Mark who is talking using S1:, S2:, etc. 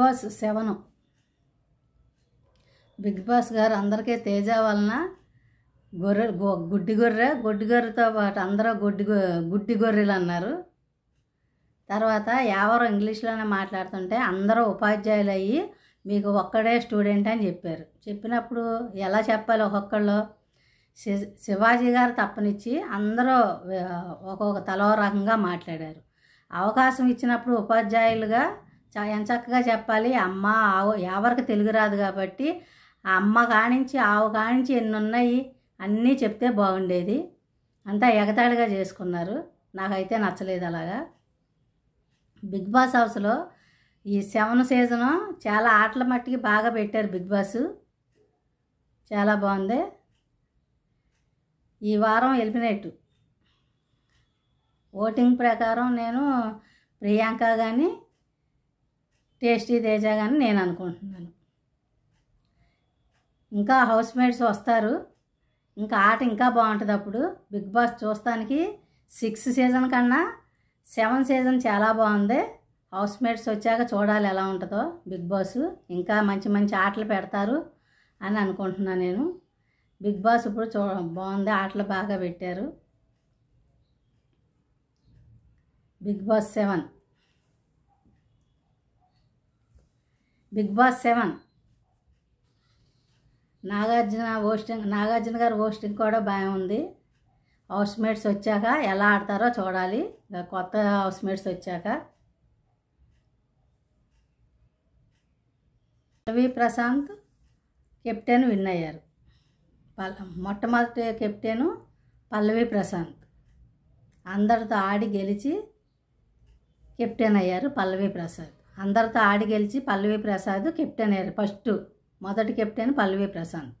S1: boss seven big boss గారు అందరికీ తేజ వలన గొర్రె గుడ్డి గొర్రె గుడ్డి గొర్రెతో పాటు అందరూ గుడ్డి గుడ్డి గొర్రెలు అన్నారు తర్వాత ఎవరు ఇంగ్లీష్లోనే మాట్లాడుతుంటే అందరూ ఉపాధ్యాయులు అయ్యి మీకు ఒక్కడే స్టూడెంట్ అని చెప్పారు చెప్పినప్పుడు ఎలా చెప్పాలి ఒక్కొక్కళ్ళు శివాజీ గారు తప్పనిచ్చి అందరూ ఒక్కొక్క తలో రకంగా మాట్లాడారు అవకాశం ఇచ్చినప్పుడు ఉపాధ్యాయులుగా ఎంచక్కగా చెప్పాలి అమ్మ ఆవు ఎవరికి తెలుగు రాదు కాబట్టి అమ్మ కానించి ఆవు కానించి ఎన్ని ఉన్నాయి అన్నీ చెప్తే బాగుండేది అంతా ఎగతాడిగా చేసుకున్నారు నాకైతే నచ్చలేదు అలాగా బిగ్ బాస్ హౌస్లో ఈ సెవెన్ సీజను చాలా ఆటల మట్టికి బాగా పెట్టారు బిగ్ బాస్ చాలా బాగుంది ఈ వారం ఎలిమినేట్ ఓటింగ్ ప్రకారం నేను ప్రియాంక కానీ టేస్టీ తేజాగా అని నేను అనుకుంటున్నాను ఇంకా హౌస్ మేట్స్ వస్తారు ఇంకా ఆట ఇంకా బాగుంటుంది అప్పుడు బిగ్ బాస్ చూస్తానికి సిక్స్ సీజన్ కన్నా సెవెన్ సీజన్ చాలా బాగుంది హౌస్ మేట్స్ వచ్చాక చూడాలి ఎలా ఉంటుందో బిగ్ బాస్ ఇంకా మంచి మంచి ఆటలు పెడతారు అని అనుకుంటున్నాను నేను బిగ్ బాస్ ఇప్పుడు చూ బాగుంది ఆటలు బాగా పెట్టారు Bigg Boss seven Bigg Boss seven Nagarjuna hosting Nagarjuna garu hosting కూడా ఉంది హౌస్ మేట్స్ వచ్చాక ఎలా ఆడతారో చూడాలి కొత్త హౌస్ మేట్స్ వచ్చాక రవి ప్రశాంత్ కెప్టెన్ విన్ అయ్యారు మొట్టమొదటి కెప్టెను పల్లవి ప్రశాంత్ అందరితో ఆడి గెలిచి కెప్టెన్ అయ్యారు పల్లవి ప్రసాద్ అందరితో ఆడి గెలిచి పల్లవి ప్రసాద్ కెప్టెన్ అయ్యారు ఫస్ట్ మొదటి కెప్టెన్ పల్లవి ప్రశాంత్